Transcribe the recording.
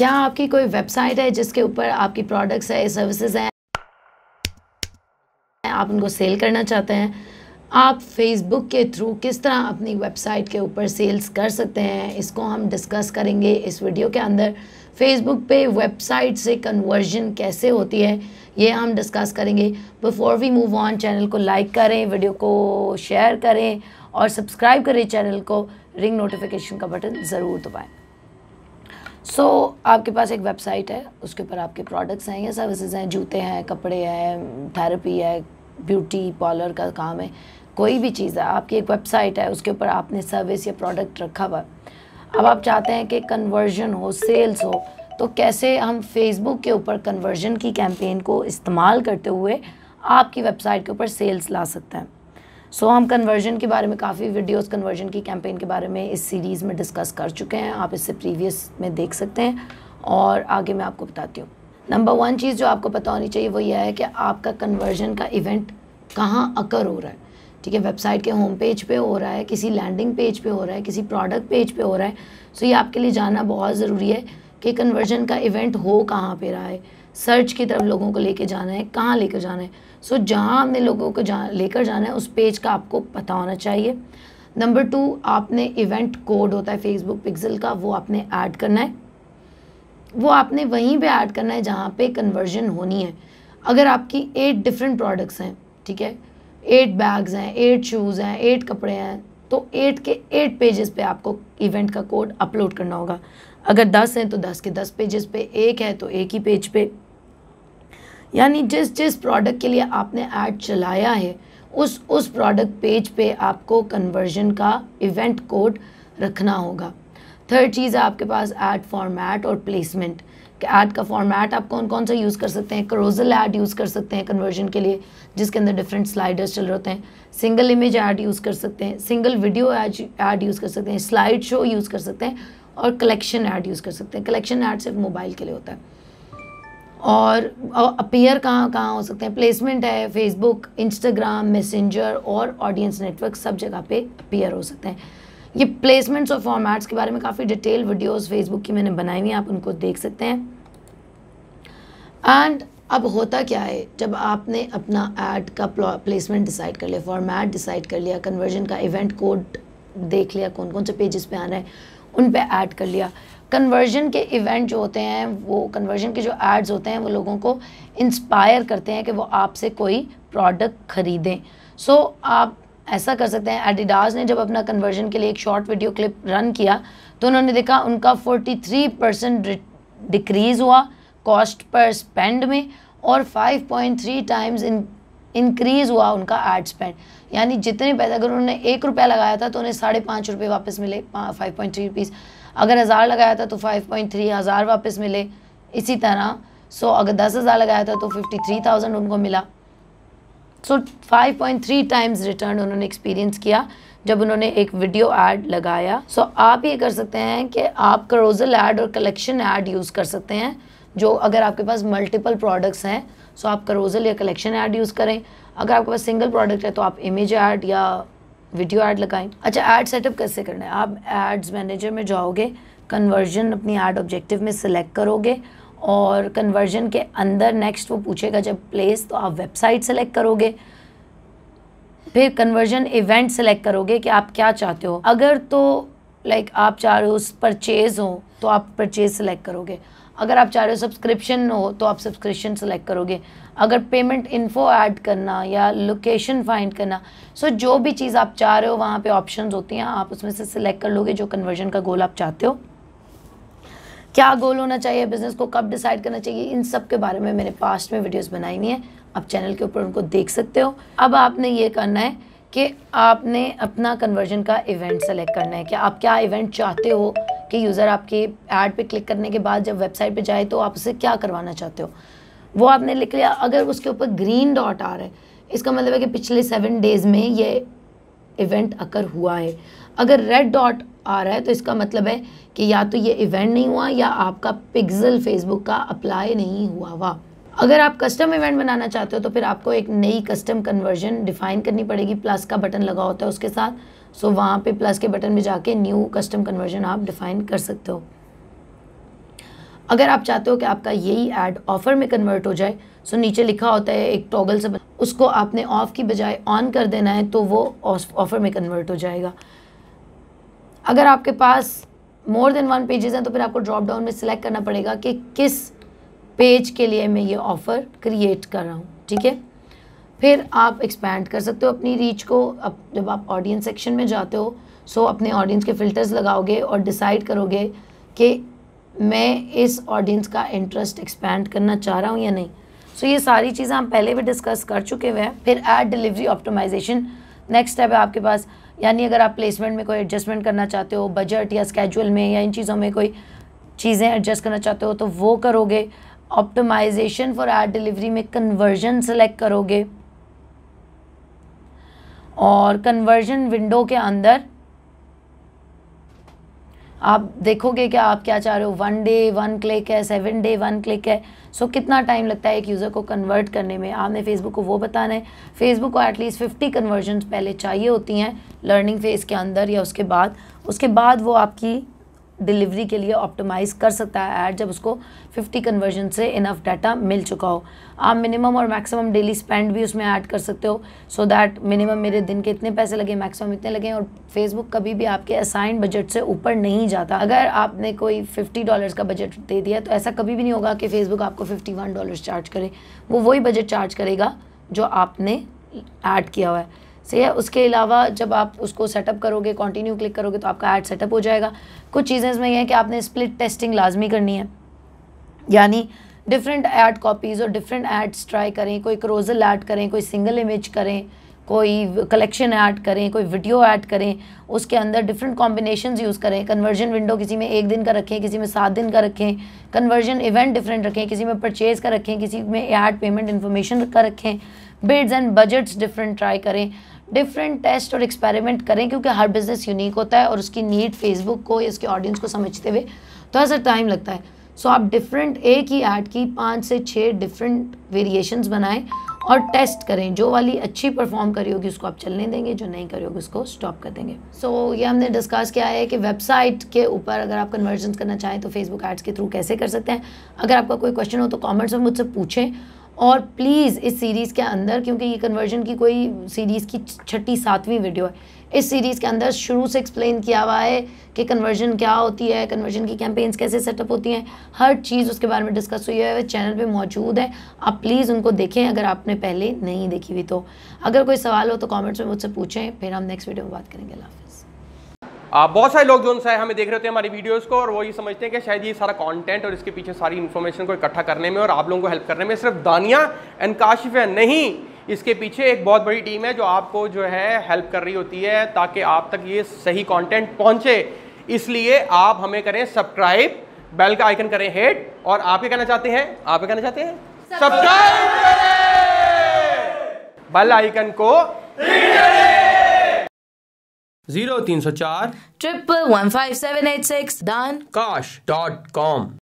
क्या आपकी कोई वेबसाइट है जिसके ऊपर आपकी प्रोडक्ट्स है सर्विसेज हैं आप उनको सेल करना चाहते हैं आप फेसबुक के थ्रू किस तरह अपनी वेबसाइट के ऊपर सेल्स कर सकते हैं इसको हम डिस्कस करेंगे इस वीडियो के अंदर फेसबुक पे वेबसाइट से कन्वर्जन कैसे होती है ये हम डिस्कस करेंगे before we move on channel को लाइक करें वीडियो को शेयर करें और सब्सक्राइब करें चैनल को रिंग नोटिफिकेशन का बटन ज़रूर दबाएँ सो so, आपके पास एक वेबसाइट है उसके ऊपर आपके प्रोडक्ट्स हैं या सर्विसेज हैं जूते हैं कपड़े हैं थेरेपी है ब्यूटी पार्लर का काम है कोई भी चीज़ है आपकी एक वेबसाइट है उसके ऊपर आपने सर्विस या प्रोडक्ट रखा हुआ अब आप चाहते हैं कि कन्वर्जन हो सेल्स हो तो कैसे हम फेसबुक के ऊपर कन्वर्जन की कैंपेन को इस्तेमाल करते हुए आपकी वेबसाइट के ऊपर सेल्स ला सकते हैं सो so, हम कन्वर्जन के बारे में काफ़ी वीडियोस कन्वर्जन की कैंपेन के बारे में इस सीरीज़ में डिस्कस कर चुके हैं आप इससे प्रीवियस में देख सकते हैं और आगे मैं आपको बताती हूँ नंबर वन चीज़ जो आपको पता होनी चाहिए वो यह है कि आपका कन्वर्जन का इवेंट कहाँ अकर हो रहा है ठीक है वेबसाइट के होम पेज पे हो रहा है किसी लैंडिंग पेज पे हो रहा है किसी प्रोडक्ट पेज पे हो रहा है सो so, ये आपके लिए जानना बहुत ज़रूरी है कि कन्वर्जन का इवेंट हो कहाँ पे रहा है सर्च की तरफ लोगों को लेके जाना है कहाँ लेकर जाना है सो so, जहाँ हमने लोगों को जा लेकर जाना है उस पेज का आपको पता होना चाहिए नंबर टू आपने इवेंट कोड होता है फेसबुक पिक्सल का वो आपने ऐड करना है वो आपने वहीं पे ऐड करना है जहाँ पे कन्वर्जन होनी है अगर आपकी एट डिफरेंट प्रोडक्ट्स हैं ठीक है एट बैग्स हैं एट शूज़ हैं एट कपड़े हैं तो एट के एट पेजेस पे आपको इवेंट का कोड अपलोड करना होगा अगर दस हैं तो दस के दस पेजेस पे एक है तो एक ही पेज पे यानी जिस जिस प्रोडक्ट के लिए आपने ऐड चलाया है उस उस प्रोडक्ट पेज पे आपको कन्वर्जन का इवेंट कोड रखना होगा थर्ड चीज़ है आपके पास ऐड फॉर्मेट और प्लेसमेंट कि ऐड का फॉर्मेट आप कौन कौन सा यूज़ कर सकते हैं क्रोजल ऐड यूज़ कर सकते हैं कन्वर्जन के लिए जिसके अंदर डिफरेंट स्लाइडर्स चल रहे होते हैं सिंगल इमेज ऐड यूज़ कर सकते हैं सिंगल वीडियो ऐड यूज़ कर सकते हैं स्लाइड शो यूज़ कर सकते हैं और कलेक्शन ऐड यूज़ कर सकते हैं कलेक्शन ऐड सिर्फ मोबाइल के लिए होता है और अपीयर कहाँ कहाँ हो सकते हैं प्लेसमेंट है फेसबुक इंस्टाग्राम मैसेंजर और ऑडियंस नेटवर्क सब जगह पे अपीयर हो सकते हैं ये प्लेसमेंट्स और फॉर्मेट्स के बारे में काफ़ी डिटेल वीडियोस फेसबुक की मैंने बनाई हुई हैं आप उनको देख सकते हैं एंड अब होता क्या है जब आपने अपना ऐड का प्लेसमेंट डिसाइड कर लिया फॉर्मेट डिसाइड कर लिया कन्वर्जन का इवेंट कोड देख लिया कौन कौन से पेजेस पे आना है उन पर ऐड कर लिया कन्वर्जन के इवेंट जो होते हैं वो कन्वर्जन के जो एड्स होते हैं वो लोगों को इंस्पायर करते हैं कि वो आपसे कोई प्रोडक्ट ख़रीदें सो so, आप ऐसा कर सकते हैं एडिडास ने जब अपना कन्वर्जन के लिए एक शॉर्ट वीडियो क्लिप रन किया तो उन्होंने देखा उनका 43 परसेंट डिक्रीज़ हुआ कॉस्ट पर स्पेंड में और 5.3 टाइम्स इन इंक्रीज़ हुआ उनका एड स्पेंड यानी जितने पैसे अगर उन्होंने एक रुपया लगाया था तो उन्हें साढ़े पाँच रुपये वापस मिले फाइव पॉइंट थ्री रुपीज़ अगर हज़ार लगाया था तो फाइव पॉइंट थ्री हज़ार वापस मिले इसी तरह सो so, अगर दस हज़ार लगाया था तो फिफ्टी थ्री थाउजेंड उनको मिला so five point three times return उन्होंने एक्सपीरियंस किया जब उन्होंने एक वीडियो एड लगाया सो so, आप ये कर सकते हैं कि आप क्रोजल एड और कलेक्शन ऐड यूज़ कर सकते हैं जो अगर आपके पास मल्टीपल प्रोडक्ट्स हैं सो आप करोजल या कलेक्शन ऐड यूज़ करें अगर आपके पास सिंगल प्रोडक्ट है तो आप इमेज ऐड या वीडियो ऐड लगाएं अच्छा ऐड सेटअप कैसे करना है आप एड्स मैनेजर में जाओगे कन्वर्जन अपनी ऐड ऑब्जेक्टिव में सिलेक्ट करोगे और कन्वर्जन के अंदर नेक्स्ट वो पूछेगा जब प्लेस तो आप वेबसाइट सेलेक्ट करोगे फिर कन्वर्जन इवेंट सेलेक्ट करोगे कि आप क्या चाहते हो अगर तो लाइक like, आप चाह रहे हो परचेज हो तो आप परचेज सेलेक्ट करोगे अगर आप चाह रहे हो सब्सक्रिप्शन हो तो आप सब्सक्रिप्शन सेलेक्ट करोगे अगर पेमेंट इन्फो ऐड करना या लोकेशन फाइंड करना सो so जो भी चीज़ आप चाह रहे हो वहाँ पे ऑप्शंस होती हैं आप उसमें से सिलेक्ट कर लोगे जो कन्वर्जन का गोल आप चाहते हो क्या गोल होना चाहिए बिज़नेस को कब डिसाइड करना चाहिए इन सब के बारे में मैंने पास्ट में वीडियोज बनाई हुई हैं आप चैनल के ऊपर उनको देख सकते हो अब आपने ये करना है कि आपने अपना कन्वर्जन का इवेंट सेलेक्ट करना है कि आप क्या इवेंट चाहते हो कि यूज़र आपके ऐड पे क्लिक करने के बाद जब वेबसाइट पे जाए तो आप उसे क्या करवाना चाहते हो वो आपने लिख लिया अगर उसके ऊपर ग्रीन डॉट आ रहा है इसका मतलब है कि पिछले सेवन डेज़ में ये इवेंट अकर हुआ है अगर रेड डॉट आ रहा है तो इसका मतलब है कि या तो ये इवेंट नहीं हुआ या आपका पिग्जल फेसबुक का अप्लाई नहीं हुआ हुआ अगर आप कस्टम इवेंट बनाना चाहते हो तो फिर आपको एक नई कस्टम कन्वर्जन डिफाइन करनी पड़ेगी प्लस का बटन लगा होता है उसके साथ सो वहाँ पे प्लस के बटन में जाके न्यू कस्टम कन्वर्जन आप डिफाइन कर सकते हो अगर आप चाहते हो कि आपका यही एड ऑफ़र में कन्वर्ट हो जाए सो नीचे लिखा होता है एक टॉगल से उसको आपने ऑफ़ की बजाय ऑन कर देना है तो वो ऑफ़र में कन्वर्ट हो जाएगा अगर आपके पास मोर देन वन पेजेस हैं तो फिर आपको ड्रॉप डाउन में सिलेक्ट करना पड़ेगा कि किस पेज के लिए मैं ये ऑफ़र क्रिएट कर रहा हूँ ठीक है फिर आप एक्सपैंड कर सकते हो अपनी रीच को अब जब आप ऑडियंस सेक्शन में जाते हो सो अपने ऑडियंस के फ़िल्टर्स लगाओगे और डिसाइड करोगे कि मैं इस ऑडियंस का इंटरेस्ट एक्सपैंड करना चाह रहा हूँ या नहीं सो so, ये सारी चीज़ें हम पहले भी डिस्कस कर चुके हुए हैं फिर ad delivery optimization next step है आपके पास यानी अगर आप प्लेसमेंट में कोई एडजस्टमेंट करना चाहते हो बजट या स्केजुअल में या इन चीज़ों में कोई चीज़ें एडजस्ट करना चाहते हो तो वो करोगे ऑप्टिमाइजेशन फॉर एड डिलीवरी में कन्वर्जन सेलेक्ट करोगे और कन्वर्जन विंडो के अंदर आप देखोगे क्या आप क्या चाह रहे हो वन डे वन क्लिक है सेवन डे वन क्लिक है सो so, कितना टाइम लगता है एक यूज़र को कन्वर्ट करने में आपने फेसबुक को वो बताना है फेसबुक को एटलीस्ट फिफ्टी कन्वर्जन पहले चाहिए होती हैं लर्निंग फेज़ के अंदर या उसके बाद उसके बाद वो आपकी डिलीवरी के लिए ऑप्टिमाइज़ कर सकता है ऐड जब उसको 50 कन्वर्जन से इनफ डाटा मिल चुका हो आप मिनिमम और मैक्सिमम डेली स्पेंड भी उसमें ऐड कर सकते हो सो दैट मिनिमम मेरे दिन के इतने पैसे लगे मैक्सिमम इतने लगे और फेसबुक कभी भी आपके असाइन बजट से ऊपर नहीं जाता अगर आपने कोई फिफ्टी डॉलर्स का बजट दे दिया तो ऐसा कभी भी नहीं होगा कि फेसबुक आपको फिफ्टी वन डॉलर चार्ज करे वो वही बजट चार्ज करेगा जो आपने ऐड किया हुआ है सही है उसके अलावा जब आप उसको सेटअप करोगे कंटिन्यू क्लिक करोगे तो आपका ऐड सेटअप हो जाएगा कुछ चीज़ें इसमें यह है कि आपने स्प्लिट टेस्टिंग लाजमी करनी है यानी डिफरेंट ऐड कॉपीज़ और डिफरेंट ऐड्स ट्राई करें कोई क्रोजल ऐड करें कोई सिंगल इमेज करें कोई कलेक्शन ऐड करें कोई वीडियो ऐड करें उसके अंदर डिफरेंट कॉम्बिनेशन यूज़ करें कन्वर्जन विंडो किसी में एक दिन का रखें किसी में सात दिन का रखें कन्वर्जन इवेंट डिफरेंट रखें किसी में परचेज़ का रखें किसी में ऐड पेमेंट इन्फॉर्मेशन का रखें bids and budgets different try करें डिफरेंट टेस्ट और एक्सपेरिमेंट करें क्योंकि हर बिज़नेस यूनिक होता है और उसकी नीड फेसबुक को या उसके ऑडियंस को समझते हुए थोड़ा सा टाइम लगता है सो so, आप डिफरेंट एक ही ऐड की पाँच से छः डिफरेंट वेरिएशंस बनाएं और टेस्ट करें जो वाली अच्छी परफॉर्म करी होगी उसको आप चलने देंगे जो नहीं करी होगी उसको स्टॉप कर देंगे सो so, ये हमने डिस्कस किया है कि वेबसाइट के ऊपर अगर आप कन्वर्जन करना चाहें तो फेसबुक एड्स के थ्रू कैसे कर सकते हैं अगर आपका कोई क्वेश्चन हो तो कॉमेंट्स में मुझसे पूछें और प्लीज़ इस सीरीज़ के अंदर क्योंकि ये कन्वर्जन की कोई सीरीज़ की छठी सातवीं वीडियो है इस सीरीज़ के अंदर शुरू से एक्सप्लेन किया हुआ है कि कन्वर्जन क्या होती है कन्वर्जन की कैंपेन्स कैसे सेटअप होती हैं हर चीज़ उसके बारे में डिस्कस हुई है वह चैनल पे मौजूद है आप प्लीज़ उनको देखें अगर आपने पहले नहीं देखी हुई तो अगर कोई सवाल हो तो कमेंट्स में मुझसे पूछें फिर हम नेक्स्ट वीडियो में बात करेंगे अल्लाह बहुत सारे लोग जो उनसे हमें देख रहे होते हैं हमारी वीडियोस को और वो ये समझते हैं कि शायद ये सारा कंटेंट और इसके पीछे सारी इन्फॉर्मेशन को इकट्ठा करने में और आप लोगों को हेल्प करने में सिर्फ दानिया एंड काशिफ है नहीं इसके पीछे एक बहुत बड़ी टीम है जो आपको जो है हेल्प कर रही होती है ताकि आप तक ये सही कॉन्टेंट पहुँचे इसलिए आप हमें करें सब्सक्राइब बेल का आइकन करें हेट और आप क्या कहना चाहते हैं आप क्या कहना चाहते हैं सब्सक्राइब बेल आइकन को जीरो तीन सौ चार triple one five seven eight six दान काश डॉट कॉम